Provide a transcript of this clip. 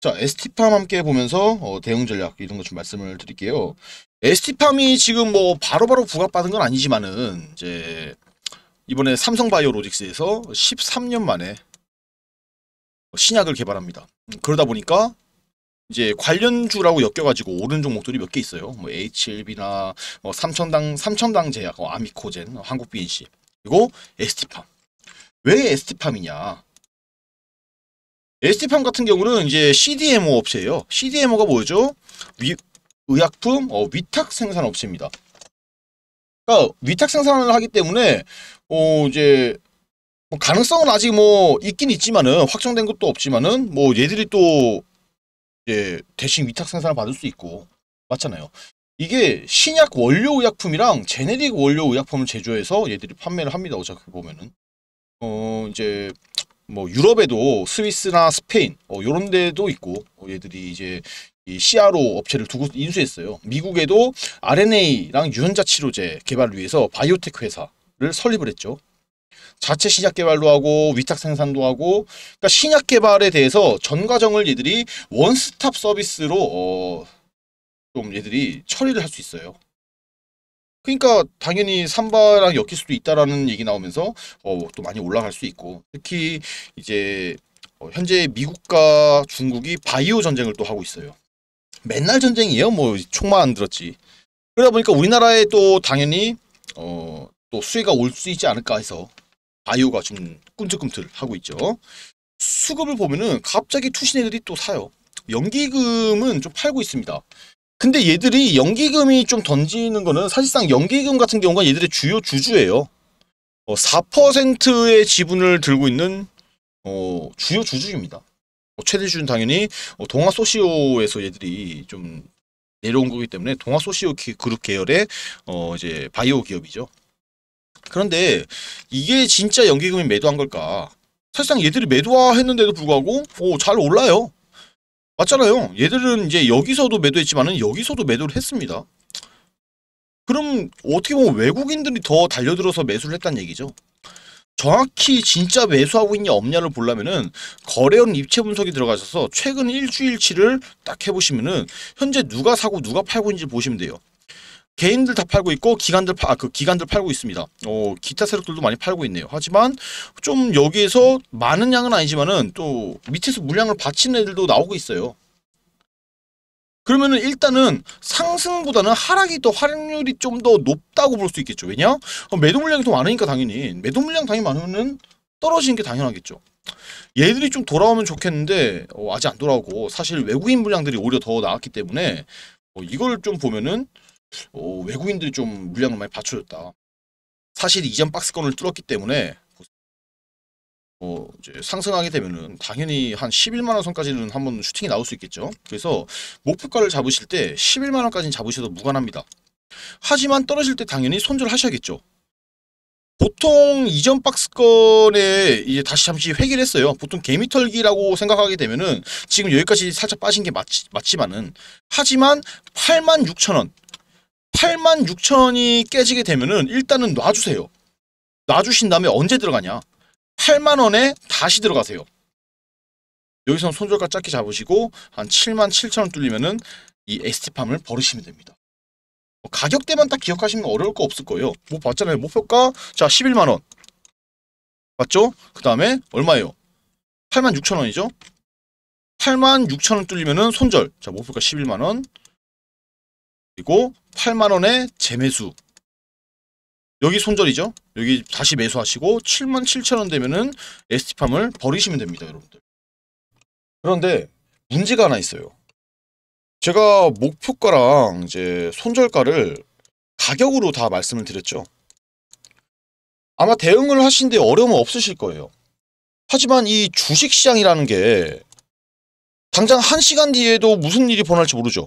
자, 에스티팜 함께 보면서 어, 대응 전략 이런 것 좀 말씀을 드릴게요. 에스티팜이 지금 뭐 바로바로 바로 부각받은 건 아니지만은 이제 이번에 삼성바이오로직스에서 13년 만에 신약을 개발합니다. 음, 그러다 보니까 이제 관련주라고 엮여가지고 오른 종목들이 몇 개 있어요. 뭐 HLB나 뭐 삼천당 삼천당 제약, 뭐 아미코젠, 한국BNC 그리고 에스티팜. 왜 에스티팜이냐? SD팜 같은 경우는 이제 CDMO 업체예요. CDMO가 뭐죠? 위, 의약품 어, 위탁 생산 업체입니다. 그러니까 위탁 생산을 하기 때문에 어 이제 뭐 가능성은 아직 뭐 있긴 있지만은 확정된 것도 없지만은 뭐 얘들이 또 이제 대신 위탁 생산을 받을 수 있고 맞잖아요. 이게 신약 원료 의약품이랑 제네릭 원료 의약품을 제조해서 얘들이 판매를 합니다. 어차피 보면은 어 이제 뭐 유럽에도 스위스나 스페인 어, 요런 데도 있고 어, 얘들이 이제 이 CRO 업체를 두고 인수했어요. 미국에도 RNA랑 유전자 치료제 개발을 위해서 바이오테크 회사를 설립을 했죠. 자체 신약 개발도 하고 위탁 생산도 하고 그러니까 신약 개발에 대해서 전 과정을 얘들이 원스톱 서비스로 어, 좀 얘들이 처리를 할 수 있어요. 그러니까 당연히 삼바랑 엮일 수도 있다라는 얘기 나오면서 어, 또 많이 올라갈 수 있고 특히 이제 어, 현재 미국과 중국이 바이오 전쟁을 또 하고 있어요. 맨날 전쟁이에요. 뭐 총만 안 들었지. 그러다 보니까 우리나라에 또 당연히 어, 또 수혜가 올 수 있지 않을까 해서 바이오가 좀 꿈틀꿈틀 하고 있죠. 수급을 보면은 갑자기 투신 애들이 또 사요. 연기금은 좀 팔고 있습니다. 근데 얘들이 연기금이 좀 던지는 거는 사실상 연기금 같은 경우가 얘들의 주요 주주예요. 어, 4%의 지분을 들고 있는 어, 주요 주주입니다. 어, 최대 주주는 당연히 어, 동아소시오에서 얘들이 좀 내려온 거기 때문에 동아소시오 그룹 계열의 어, 이제 바이오 기업이죠. 그런데 이게 진짜 연기금이 매도한 걸까? 사실상 얘들이 매도했는데도 불구하고 오, 잘 올라요. 맞잖아요. 얘들은 이제 여기서도 매도했지만은 여기서도 매도를 했습니다. 그럼 어떻게 보면 외국인들이 더 달려들어서 매수를 했다는 얘기죠. 정확히 진짜 매수하고 있냐 없냐를 보려면은 거래원 입체 분석이 들어가셔서 최근 일주일치를 딱 해보시면은 현재 누가 사고 누가 팔고 있는지 보시면 돼요. 개인들 다 팔고 있고 기관들 파, 아, 그 기관들 팔고 있습니다. 어, 기타 세력들도 많이 팔고 있네요. 하지만 좀 여기에서 많은 양은 아니지만은 또 밑에서 물량을 바친 애들도 나오고 있어요. 그러면은 일단은 상승보다는 하락이 더 활용률이 좀 더 높다고 볼 수 있겠죠. 왜냐? 어, 매도 물량이 더 많으니까 당연히 매도 물량 당연히 많으면은 떨어지는 게 당연하겠죠. 얘들이 좀 돌아오면 좋겠는데 어, 아직 안 돌아오고 사실 외국인 물량들이 오히려 더 나왔기 때문에 어, 이걸 좀 보면은 오, 어, 외국인들이 좀 물량을 많이 받쳐줬다. 사실 이전 박스권을 뚫었기 때문에 어, 이제 상승하게 되면은 당연히 한 11만원 선까지는 한번 슈팅이 나올 수 있겠죠. 그래서 목표가를 잡으실 때 11만원까지는 잡으셔도 무관합니다. 하지만 떨어질 때 당연히 손절하셔야겠죠. 보통 이전 박스권에 이제 다시 잠시 회귀를 했어요. 보통 개미털기라고 생각하게 되면은 지금 여기까지 살짝 빠진 게 맞지, 맞지만은 하지만 8만 6천원 8만 6천이 깨지게 되면은 일단은 놔주세요. 놔주신 다음에 언제 들어가냐? 8만 원에 다시 들어가세요. 여기서 는 손절가 짧게 잡으시고 한 7만 7천 원 뚫리면은 이 ST팜을 버리시면 됩니다. 뭐 가격대만 딱기억하시면 어려울 거 없을 거예요. 뭐 봤잖아요. 목표가 자 11만 원 맞죠? 그 다음에 얼마예요? 8만 6천 원이죠? 8만 6천 원 뚫리면은 손절. 자 목표가 11만 원. 그리고 8만원에 재매수 여기 손절이죠. 여기 다시 매수하시고 7만 7천원 되면은 ST팜을 버리시면 됩니다. 여러분들. 그런데 문제가 하나 있어요. 제가 목표가랑 이제 손절가를 가격으로 다 말씀을 드렸죠. 아마 대응을 하신데 어려움은 없으실 거예요. 하지만 이 주식시장이라는 게 당장 한시간 뒤에도 무슨 일이 벌어날지 모르죠.